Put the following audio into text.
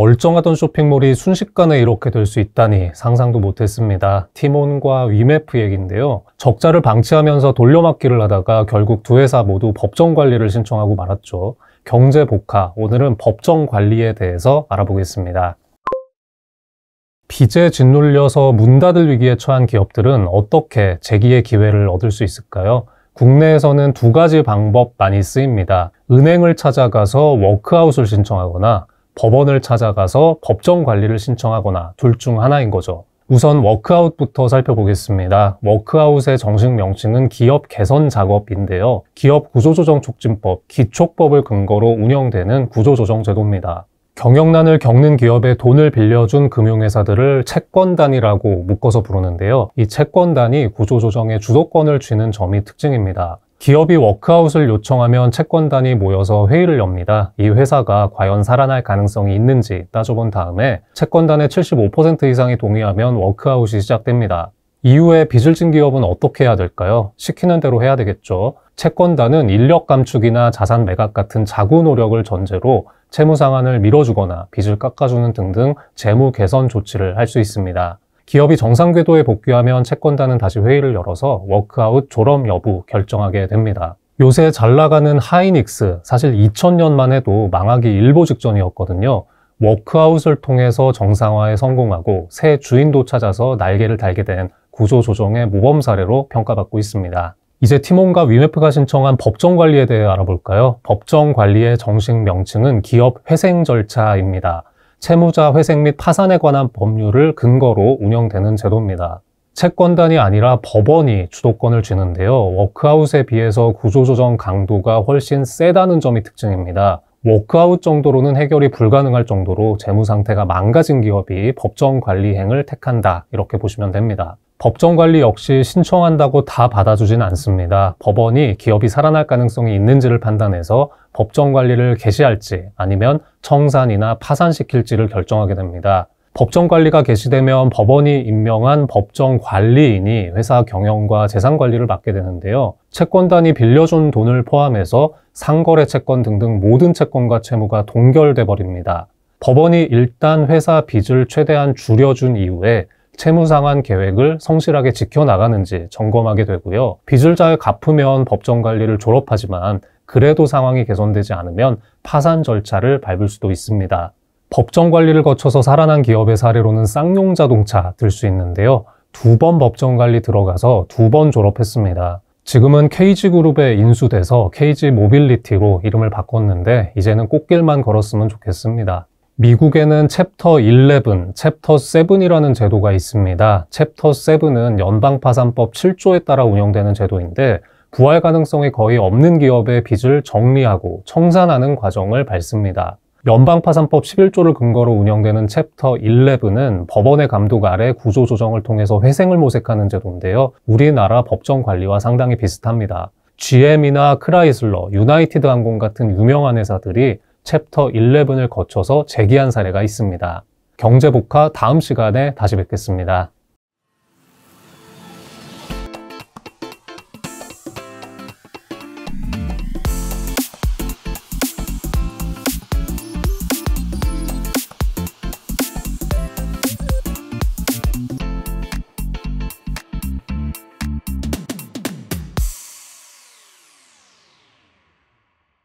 멀쩡하던 쇼핑몰이 순식간에 이렇게 될 수 있다니 상상도 못했습니다. 티몬과 위메프 얘기인데요. 적자를 방치하면서 돌려막기를 하다가 결국 두 회사 모두 법정 관리를 신청하고 말았죠. 경제 복화, 오늘은 법정 관리에 대해서 알아보겠습니다. 빚에 짓눌려서 문 닫을 위기에 처한 기업들은 어떻게 재기의 기회를 얻을 수 있을까요? 국내에서는 두 가지 방법 많이 쓰입니다. 은행을 찾아가서 워크아웃을 신청하거나 법원을 찾아가서 법정 관리를 신청하거나 둘 중 하나인 거죠. 우선 워크아웃부터 살펴보겠습니다. 워크아웃의 정식 명칭은 기업 개선 작업인데요. 기업 구조조정 촉진법, 기촉법을 근거로 운영되는 구조조정 제도입니다. 경영난을 겪는 기업에 돈을 빌려준 금융회사들을 채권단이라고 묶어서 부르는데요. 이 채권단이 구조조정의 주도권을 쥐는 점이 특징입니다. 기업이 워크아웃을 요청하면 채권단이 모여서 회의를 엽니다. 이 회사가 과연 살아날 가능성이 있는지 따져본 다음에 채권단의 75% 이상이 동의하면 워크아웃이 시작됩니다. 이후에 빚을 진 기업은 어떻게 해야 될까요? 시키는 대로 해야 되겠죠. 채권단은 인력 감축이나 자산 매각 같은 자구 노력을 전제로 채무 상한을 밀어주거나 빚을 깎아주는 등등 재무 개선 조치를 할 수 있습니다. 기업이 정상 궤도에 복귀하면 채권단은 다시 회의를 열어서 워크아웃 졸업 여부 결정하게 됩니다. 요새 잘 나가는 하이닉스, 사실 2000년만 해도 망하기 일보 직전이었거든요. 워크아웃을 통해서 정상화에 성공하고 새 주인도 찾아서 날개를 달게 된 구조조정의 모범 사례로 평가받고 있습니다. 이제 팀원과 위메프가 신청한 법정 관리에 대해 알아볼까요? 법정 관리의 정식 명칭은 기업 회생 절차입니다. 채무자 회생 및 파산에 관한 법률을 근거로 운영되는 제도입니다. 채권단이 아니라 법원이 주도권을 쥐는데요. 워크아웃에 비해서 구조조정 강도가 훨씬 세다는 점이 특징입니다. 워크아웃 정도로는 해결이 불가능할 정도로 재무 상태가 망가진 기업이 법정 관리행을 택한다. 이렇게 보시면 됩니다. 법정 관리 역시 신청한다고 다 받아주진 않습니다. 법원이 기업이 살아날 가능성이 있는지를 판단해서 법정 관리를 개시할지 아니면 청산이나 파산시킬지를 결정하게 됩니다. 법정 관리가 개시되면 법원이 임명한 법정 관리인이 회사 경영과 재산 관리를 맡게 되는데요. 채권단이 빌려준 돈을 포함해서 상거래 채권 등등 모든 채권과 채무가 동결돼 버립니다. 법원이 일단 회사 빚을 최대한 줄여준 이후에 채무 상환 계획을 성실하게 지켜나가는지 점검하게 되고요. 빚을잘 갚으면 법정 관리를 졸업하지만 그래도 상황이 개선되지 않으면 파산 절차를 밟을 수도 있습니다. 법정 관리를 거쳐서 살아난 기업의 사례로는 쌍용자동차 들 수 있는데요. 두 번 법정 관리 들어가서 두 번 졸업했습니다. 지금은 KG그룹에 인수돼서 KG모빌리티로 이름을 바꿨는데 이제는 꽃길만 걸었으면 좋겠습니다. 미국에는 챕터 11, 챕터 7이라는 제도가 있습니다. 챕터 7은 연방파산법 7조에 따라 운영되는 제도인데 부활 가능성이 거의 없는 기업의 빚을 정리하고 청산하는 과정을 밟습니다. 연방파산법 11조를 근거로 운영되는 챕터 11은 법원의 감독 아래 구조조정을 통해서 회생을 모색하는 제도인데요. 우리나라 법정 관리와 상당히 비슷합니다. GM이나 크라이슬러, 유나이티드 항공 같은 유명한 회사들이 챕터 11을 거쳐서 제기한 사례가 있습니다. 경제복화 다음 시간에 다시 뵙겠습니다.